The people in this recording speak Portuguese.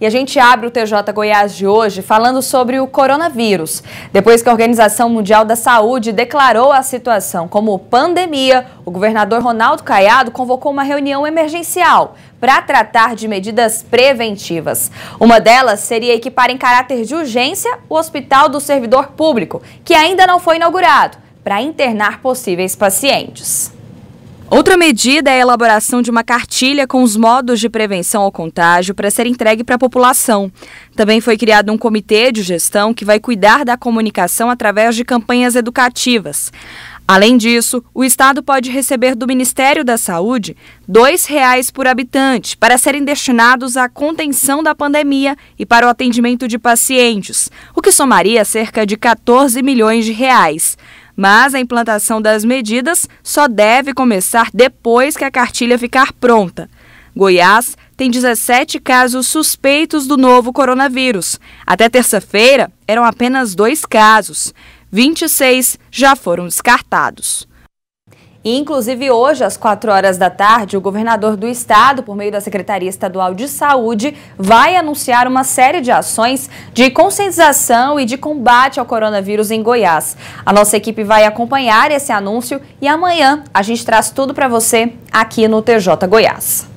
E a gente abre o TJ Goiás de hoje falando sobre o coronavírus. Depois que a Organização Mundial da Saúde declarou a situação como pandemia, o governador Ronaldo Caiado convocou uma reunião emergencial para tratar de medidas preventivas. Uma delas seria equipar em caráter de urgência o Hospital do Servidor Público, que ainda não foi inaugurado, para internar possíveis pacientes. Outra medida é a elaboração de uma cartilha com os modos de prevenção ao contágio para ser entregue para a população. Também foi criado um comitê de gestão que vai cuidar da comunicação através de campanhas educativas. Além disso, o Estado pode receber do Ministério da Saúde R$ 2,00 por habitante para serem destinados à contenção da pandemia e para o atendimento de pacientes, o que somaria cerca de 14 milhões de reais mas a implantação das medidas só deve começar depois que a cartilha ficar pronta. Goiás tem 17 casos suspeitos do novo coronavírus. Até terça-feira, eram apenas dois casos. 26 já foram descartados. E, inclusive, hoje, às 4 horas da tarde, o governador do estado, por meio da Secretaria Estadual de Saúde, vai anunciar uma série de ações de conscientização e de combate ao coronavírus em Goiás. A nossa equipe vai acompanhar esse anúncio e amanhã a gente traz tudo para você aqui no TJ Goiás.